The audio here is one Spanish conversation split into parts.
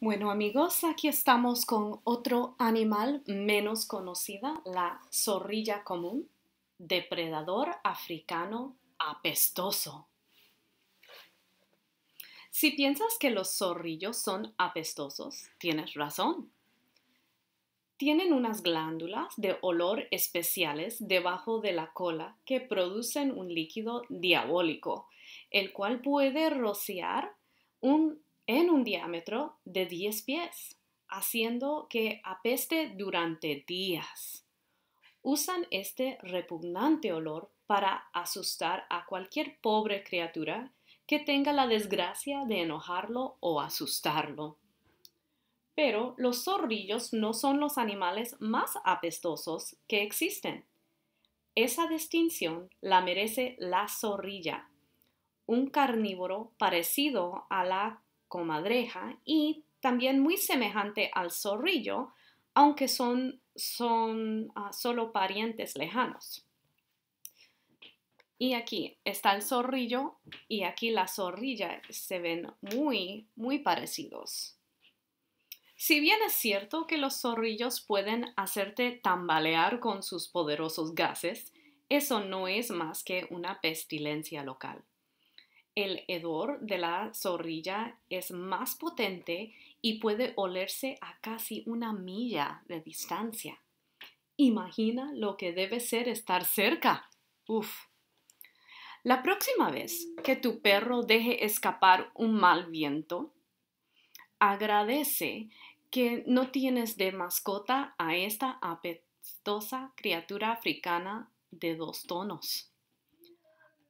Bueno amigos, aquí estamos con otro animal menos conocida, la zorrilla común, depredador africano apestoso. Si piensas que los zorrillos son apestosos, tienes razón. Tienen unas glándulas de olor especiales debajo de la cola que producen un líquido diabólico, el cual puede rociar un en un diámetro de 10 pies, haciendo que apeste durante días. Usan este repugnante olor para asustar a cualquier pobre criatura que tenga la desgracia de enojarlo o asustarlo. Pero los zorrillos no son los animales más apestosos que existen. Esa distinción la merece la zorrilla, un carnívoro parecido a la comadreja y también muy semejante al zorrillo, aunque son, son ah, solo parientes lejanos. Y aquí está el zorrillo y aquí la zorrilla se ven muy, muy parecidos. Si bien es cierto que los zorrillos pueden hacerte tambalear con sus poderosos gases, eso no es más que una pestilencia local el hedor de la zorrilla es más potente y puede olerse a casi una milla de distancia. Imagina lo que debe ser estar cerca. Uf. La próxima vez que tu perro deje escapar un mal viento, agradece que no tienes de mascota a esta apetosa criatura africana de dos tonos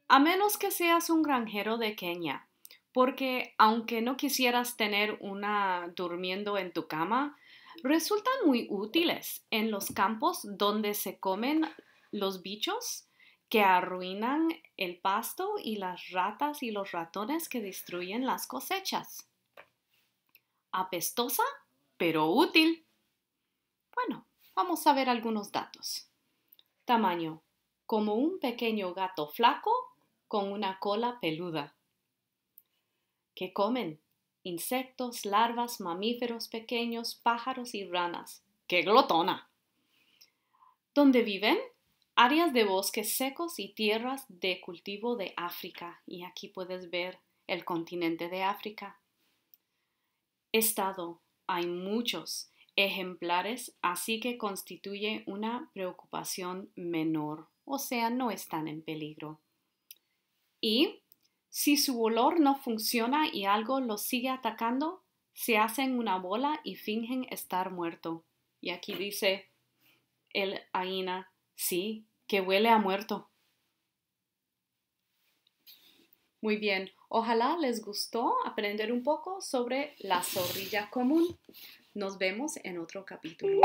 a menos que seas un granjero de Kenia, porque aunque no quisieras tener una durmiendo en tu cama, resultan muy útiles en los campos donde se comen los bichos que arruinan el pasto y las ratas y los ratones que destruyen las cosechas. Apestosa, pero útil. Bueno, vamos a ver algunos datos. Tamaño. Como un pequeño gato flaco con una cola peluda, ¿Qué comen insectos, larvas, mamíferos pequeños, pájaros y ranas. ¡Qué glotona! ¿Dónde viven áreas de bosques secos y tierras de cultivo de África. Y aquí puedes ver el continente de África. Estado. Hay muchos ejemplares, así que constituye una preocupación menor, o sea, no están en peligro. Y si su olor no funciona y algo lo sigue atacando, se hacen una bola y fingen estar muerto. Y aquí dice el Aina, sí, que huele a muerto. Muy bien, ojalá les gustó aprender un poco sobre la zorrilla común. Nos vemos en otro capítulo.